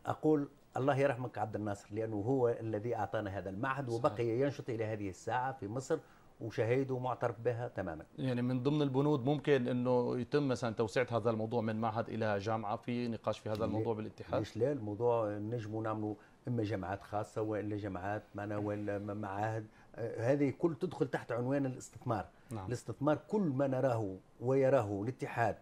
اقول الله يرحمك عبد الناصر لانه هو الذي اعطانا هذا المعهد وبقي ينشط الى هذه الساعه في مصر وشهيد ومعترف بها تماما
يعني من ضمن البنود ممكن انه يتم مثلا توسعه هذا الموضوع من معهد الى جامعه في نقاش في هذا الموضوع
بالاتحاد مش لا الموضوع نجموا نعملوا اما جامعات خاصه والا جامعات معنا نعم. ولا معاهد هذه كل تدخل تحت عنوان الاستثمار نعم. الاستثمار كل ما نراه ويراه الاتحاد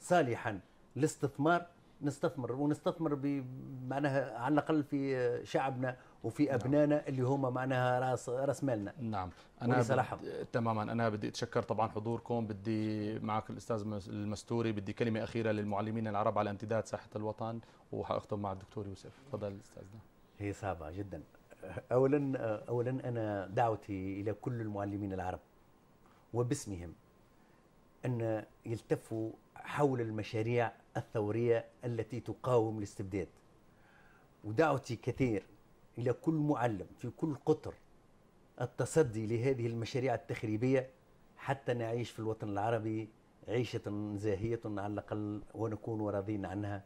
صالحا للاستثمار نستثمر ونستثمر معناها على الاقل في شعبنا وفي نعم. ابنائنا نعم. اللي هم معناها راس راس مالنا نعم انا صلاحهم
تماما انا بدي اتشكر طبعا حضوركم بدي معك الاستاذ المستوري بدي كلمه اخيره للمعلمين العرب على امتداد ساحه الوطن وحاختم مع الدكتور يوسف تفضل استاذنا
هي صعبه جدا اولا اولا انا دعوتي الى كل المعلمين العرب وباسمهم ان يلتفوا حول المشاريع الثوريه التي تقاوم الاستبداد ودعوتي كثير إلى كل معلم في كل قطر التصدي لهذه المشاريع التخريبية حتى نعيش في الوطن العربي عيشة زاهية على الأقل ونكون راضين عنها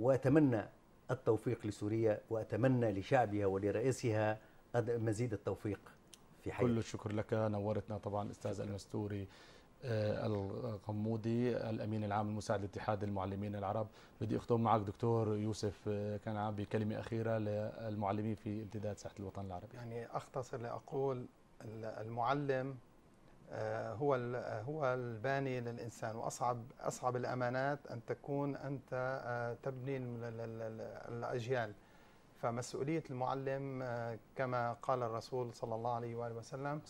وأتمنى التوفيق لسوريا وأتمنى لشعبها ولرئيسها مزيد التوفيق في حياتي كل الشكر لك نورتنا طبعا أستاذ المستوري آه، القمودي
الامين العام المساعد لاتحاد المعلمين العرب بدي اختم معك دكتور يوسف آه، كنعان بكلمه اخيره للمعلمين في امتداد ساحه الوطن العربي
يعني اختصر لاقول المعلم آه، هو هو الباني للانسان واصعب اصعب الامانات ان تكون انت تبني الاجيال فمسؤولية المعلم آه، كما قال الرسول صلى الله عليه وآله وسلم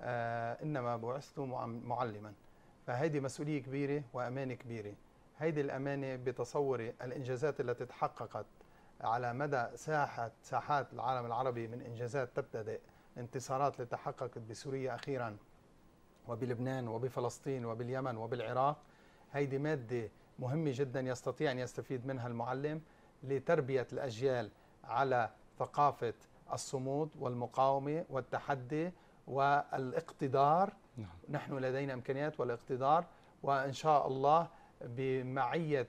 آه، إنما بعثت معلما فهذه مسؤولية كبيرة وأمانة كبيرة هذه الأمانة بتصوري الإنجازات التي تحققت على مدى ساحة ساحات العالم العربي من إنجازات تبتدئ انتصارات التي تحققت بسوريا أخيرا وبلبنان وبفلسطين وباليمن وبالعراق هذه مادة مهمة جدا يستطيع أن يستفيد منها المعلم لتربية الأجيال على ثقافه الصمود والمقاومه والتحدي والاقتدار نعم. نحن لدينا امكانيات والاقتدار وان شاء الله بمعيه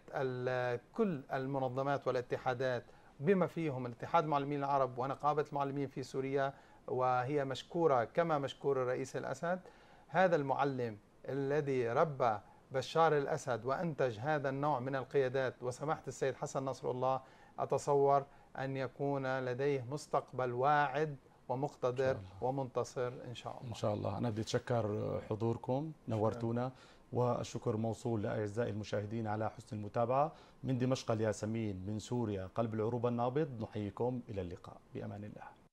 كل المنظمات والاتحادات بما فيهم الاتحاد المعلمين العرب ونقابه المعلمين في سوريا وهي مشكوره كما مشكور الرئيس الاسد هذا المعلم الذي ربى بشار الاسد وانتج هذا النوع من القيادات وسماحه السيد حسن نصر الله اتصور أن يكون لديه مستقبل واعد ومقتدر ومنتصر إن شاء
الله إن شاء الله أنا بدي أتشكر حضوركم نورتونا والشكر موصول لأعزائي المشاهدين على حسن المتابعة من دمشق الياسمين من سوريا قلب العروبة النابض نحييكم إلى اللقاء بأمان الله